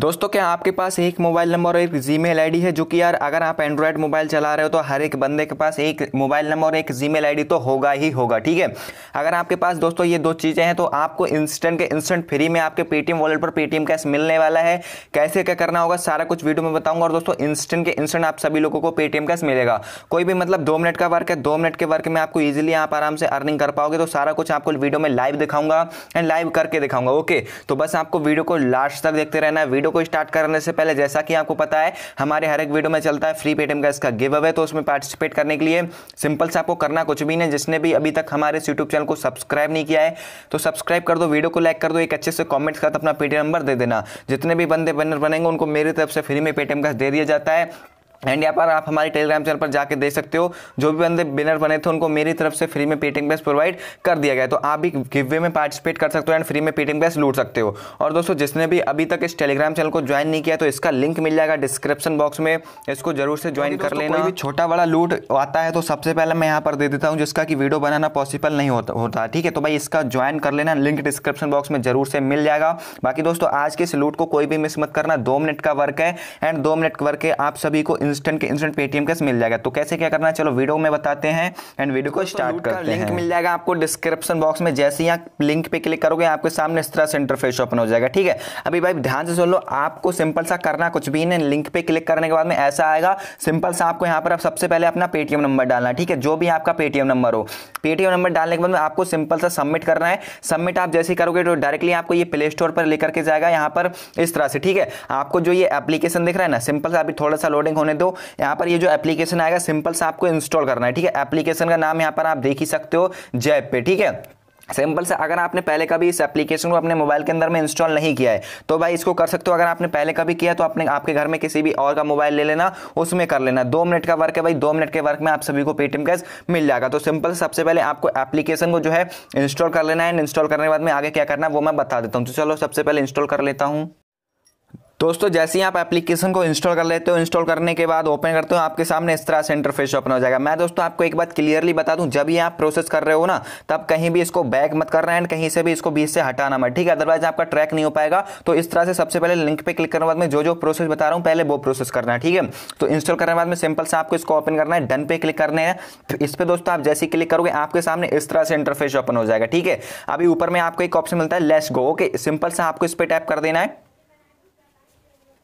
दोस्तों क्या आपके पास एक मोबाइल नंबर और एक आई डी है जो कि यार अगर आप एंड्रॉयड मोबाइल चला रहे हो तो हर एक बंदे के पास एक मोबाइल नंबर और एक आई डी तो होगा ही होगा ठीक है अगर आपके पास दोस्तों ये दो चीज़ें हैं तो आपको इंस्टेंट के इंस्टेंट फ्री में आपके पेटीएम वॉलेट पर पेटीएम कैश मिलने वाला है कैसे क्या करना होगा सारा कुछ वीडियो में बताऊंगा और दोस्तों इंस्टेंट के इंस्टेंट आप सभी लोगों को पेटीएम कैश मिलेगा कोई भी मतलब दो मिनट का वर्क है दो मिनट के वर्क में आपको ईजिली आप आराम से अर्निंग कर पाओगे तो सारा कुछ आपको वीडियो में लाइव दिखाऊंगा एंड लाइव करके दिखाऊंगा ओके तो बस आपको वीडियो को लास्ट तक देखते रहना वीडियो वीडियो को स्टार्ट करने से पहले जैसा कि आपको पता है हमारे हर एक वीडियो में चलता है फ्री पेटीएम का इसका गिव अवे तो उसमें पार्टिसिपेट करने के लिए सिंपल से आपको करना कुछ भी नहीं जिसने भी अभी तक हमारे यूट्यूब चैनल को सब्सक्राइब नहीं किया है तो सब्सक्राइब कर दो वीडियो को लाइक कर दो एक अच्छे से कॉमेंट कर अपना पेटीएम नंबर दे देना जितने भी बंदे बनर बनेंगे उनको मेरी तरफ से फ्री में पेटीएम का दे दिया जाता है एंड यहाँ पर आप हमारे टेलीग्राम चैनल पर जाकर देख सकते हो जो भी बंदे विनर बने थे उनको मेरी तरफ से फ्री में पेटिंग बेस प्रोवाइड कर दिया गया तो आप भी गिवे में पार्टिसिपेट कर सकते हो एंड फ्री में पेटिंग बेस लूट सकते हो और दोस्तों जिसने भी अभी तक इस टेलीग्राम चैनल को ज्वाइन नहीं किया तो इसका लिंक मिल जाएगा डिस्क्रिप्शन बॉक्स में इसको जरूर से ज्वाइन कर लेना भी छोटा बड़ा लूट आता है तो सबसे पहले मैं यहाँ पर दे देता हूँ जिसका कि वीडियो बनाना पॉसिबल नहीं होता ठीक है तो भाई इसका ज्वाइन कर लेना लिंक डिस्क्रिप्शन बॉक्स में जरूर से मिल जाएगा बाकी दोस्तों आज के इस लूट को कोई भी मिस मत करना दो मिनट का वर्क है एंड दो मिनट वर्क है आप सभी को इंस्टेंट के इंस्टेंट पेटीएम कैसे मिल जाएगा तो कैसे क्या करना है चलो वीडियो में बताते हैं एंड वीडियो को स्टार्ट कर लिंक मिल जाएगा आपको डिस्क्रिप्शन बॉक्स में जैसे ही आप लिंक पे क्लिक करोगे आपके सामने इस तरह से इंटरफेस ओपन हो जाएगा ठीक है अभी भाई ध्यान से सुन लो आपको सिंपल सा करना कुछ भी नहीं लिंक पे क्लिक करने के बाद में ऐसा आएगा सिंपल सा आपको यहाँ पर आप सबसे पहले अपना पेटीएम नंबर डालना ठीक है जो भी आपका पेटीएम नंबर हो पेटीएम नंबर डालने के बाद में आपको सिंपल सा सबमिट करना है सबमिट आप जैसे करोगे तो डायरेक्टली आपको ये प्ले स्टोर पर लेकर के जाएगा यहाँ पर इस तरह से ठीक है आपको जो ये एप्लीकेशन दिख रहा है ना सिंपल सा अभी थोड़ा सा लोडिंग होने हैं तो यहाँ पर ये जो एप्लीकेशन आएगा सिंपल से आपको इंस्टॉल करना है ठीक है एप्लीकेशन का नाम यहां पर आप देख ही सकते हो जैप पे ठीक है सिंपल से अगर आपने पहले कभी इस एप्लीकेशन को अपने मोबाइल के अंदर में इंस्टॉल नहीं किया है तो भाई इसको कर सकते हो अगर आपने पहले कभी किया तो आपने आपके घर में किसी भी और का मोबाइल ले लेना उसमें कर लेना दो मिनट का वर्क है भाई दो मिनट के वर्क में आप सभी को पेटीएम कैश मिल जाएगा तो सिंपल से सबसे पहले आपको एप्लीकेशन को जो है इंस्टॉल कर लेना है इंस्टॉल करने के बाद में आगे क्या करना है वो मैं बता देता हूँ तो चलो सबसे पहले इंस्टॉल कर लेता हूँ दोस्तों जैसे ही आप एप्लीकेशन को इंस्टॉल कर लेते हो इंस्टॉल करने के बाद ओपन करते हो आपके सामने इस तरह से इंटरफेस ओपन हो जाएगा मैं दोस्तों आपको एक बात क्लियरली बता दूं जब भी आप प्रोसेस कर रहे हो ना तब कहीं भी इसको बैक मत करना है एंड कहीं से भी इसको बीच से हटाना मत ठीक है अदरवाइज आपका ट्रैक नहीं हो पाएगा तो इस तरह से सबसे पहले लिंक पर क्लिक करने बाद में जो जो प्रोसेस बता रहा हूँ पहले वो प्रोसेस करना है ठीक है तो इंस्टॉल करने बाद में सिंपल से आपको इसको ओपन करना है डन पे क्लिक करने है तो इस पर दोस्तों आप जैसे ही क्लिक करोगे आपके सामने इस तरह से इंटरफेस ओपन हो जाएगा ठीक है अभी ऊपर में आपको एक ऑप्शन मिलता है लेस गो ओके सिंपल से आपको इस पर टैप कर देना है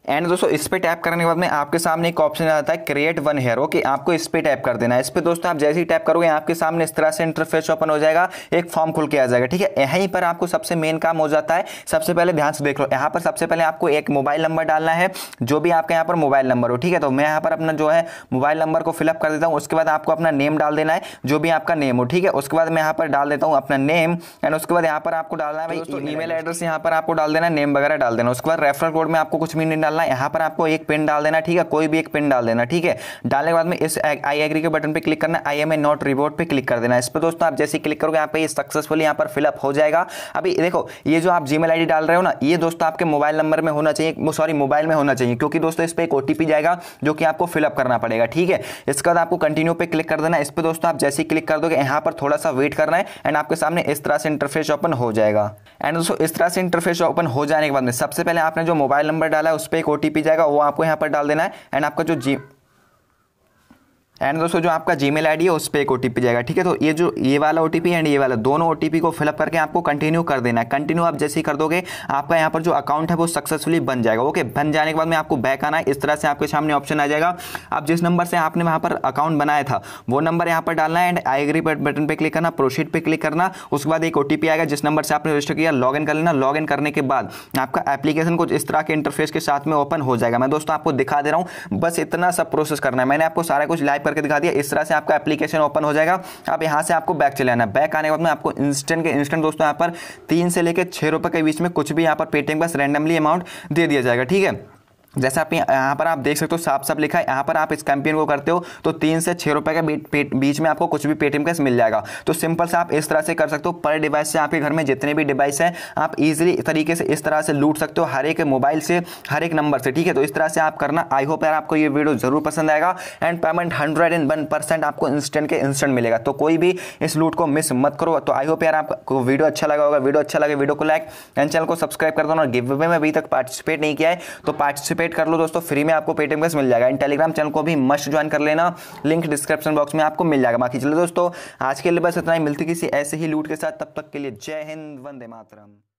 एंड दोस्तों इस पर टैप करने के बाद में आपके सामने एक ऑप्शन आता है क्रिएट वन हेयर ओके आपको इस पर टैप कर देना है इस पर दोस्तों आप जैसे ही टैप करोगे आपके सामने इस तरह से इंटरफेस ओपन हो जाएगा एक फॉर्म खुल के आ जाएगा ठीक है यहीं पर आपको सबसे मेन काम हो जाता है सबसे पहले ध्यान से देख लो यहाँ पर सबसे पहले आपको एक मोबाइल नंबर डालना है जो भी आपका यहाँ पर मोबाइल नंबर हो ठीक है तो मैं यहाँ पर अपना जो है मोबाइल नंबर को फिलअप कर देता हूँ उसके बाद आपको अपना नेम डाल देना है जो भी आपका नेम हो ठीक है उसके बाद मैं यहाँ पर डाल देता हूँ अपना नेम एंड उसके बाद यहाँ पर आपको डालना है ई मेल एड्रेस यहाँ पर आपको डाल देना नेम वगैरह डाल देना उसके बाद रेफरल कोड में आपको कुछ भी नहीं डालना यहां पर आपको एक पिन डाल देना ठीक है कोई भी एक पिन डाल देना ठीक है डालने के बाद में इस आई एग्री के बटन पर क्लिक करना I am a not reward पर क्लिक कर देना इस पर दोस्तों आप जैसे क्लिक करोगे यहाँ पे सक्सेसफुल यहाँ पर फिलअप हो जाएगा अभी देखो ये जो आप जी मेल डाल रहे हो ना ये दोस्तों आपके मोबाइल नंबर में होना चाहिए सॉरी मोबाइल में होना चाहिए क्योंकि दोस्तों इस पर एक ओ जाएगा जो कि आपको फिलअप करना पड़ेगा ठीक है इसके बाद आपको कंटिन्यू पे क्लिक कर देना इस पर दोस्तों आप जैसे ही क्लिक कर दोगे यहाँ पर थोड़ा सा वेट करना है एंड आपके सामने इस तरह से इंटरफेस ओपन हो जाएगा एंड दोस्तों इस तरह से इंटरफेस ओपन हो जाने के बाद में सबसे पहले आपने जो मोबाइल नंबर डाला है उस पर एक ओ जाएगा वो आपको यहाँ पर डाल देना है एंड आपका जो जी एंड दोस्तों जो आपका जी मेल है उस पर एक ओ जाएगा ठीक है तो ये जो ये वाला ओ एंड ये वाला दोनों ओ को फिलअप करके आपको कंटिन्यू कर देना है कंटिन्यू आप जैसे ही कर दोगे आपका यहाँ पर जो अकाउंट है वो सक्सेसफुली बन जाएगा ओके बन जाने के बाद में आपको बैक आना है इस तरह से आपके सामने ऑप्शन आ जाएगा आप जिस नंबर से आपने वहाँ पर अकाउंट बनाया था वो नंबर यहाँ पर डालना है एंड आई एग्री बटन पर क्लिक करना प्रोसीड पर क्लिक करना उसके बाद एक ओ आएगा जिस नंबर से आपने रजिस्टर किया लॉग कर लेना लॉग करने के बाद आपका एप्लीकेशन कुछ इस तरह के इंटरफेस के साथ में ओपन हो जाएगा मैं दोस्तों आपको दिखा दे रहा हूँ बस इतना सब प्रोसेस करना है मैंने आपको सारा कुछ लाइव करके दिखा दिया इस तरह से आपका एप्लीकेशन ओपन हो जाएगा अब यहाँ से आपको बैक चले आना बैक आने के बाद में आपको इंस्टेंट के इंस्टेंट दोस्तों यहाँ पर तीन से लेकर छः रुपये के बीच में कुछ भी यहाँ पर पेटीएम बस रैंडमली अमाउंट दे दिया जाएगा ठीक है जैसे आप यहाँ पर आप देख सकते हो साफ साफ लिखा है यहाँ पर आप इस कैंपेन को करते हो तो तीन से छः रुपये के बीच में आपको कुछ भी पेटीएम कैश मिल जाएगा तो सिंपल से आप इस तरह से कर सकते हो पर डिवाइस से आपके घर में जितने भी डिवाइस हैं आप इजीली तरीके से इस तरह से लूट सकते हो हर एक मोबाइल से हर एक नंबर से ठीक है तो इस तरह से आप करना आई होप यार आपको ये वीडियो ज़रूर पसंद आएगा and payment hundred and one percent आपको इंस्टेंट के इंस्टेंट मिलेगा तो कोई भी इस लूट को मिस मत करो तो आई होप यार आपको वीडियो अच्छा लगा होगा वीडियो अच्छा लगे वीडियो को लाइक एंड चैनल को सब्सक्राइब कर दो गिव वे में अभी तक पार्टिसिपेट नहीं किया है तो पार्टिसिपेट पार्टिसिपेट कर लो दोस्तों फ्री में आपको पेटीएम कैश मिल जाएगा इन टेलीग्राम चैनल को भी मस्ट ज्वाइन कर लेना लिंक डिस्क्रिप्शन बॉक्स में आपको मिल जाएगा बाकी चलो दोस्तों आज के लिए बस इतना ही मिलती किसी ऐसे ही लूट के साथ तब तक के लिए जय हिंद वंदे मातरम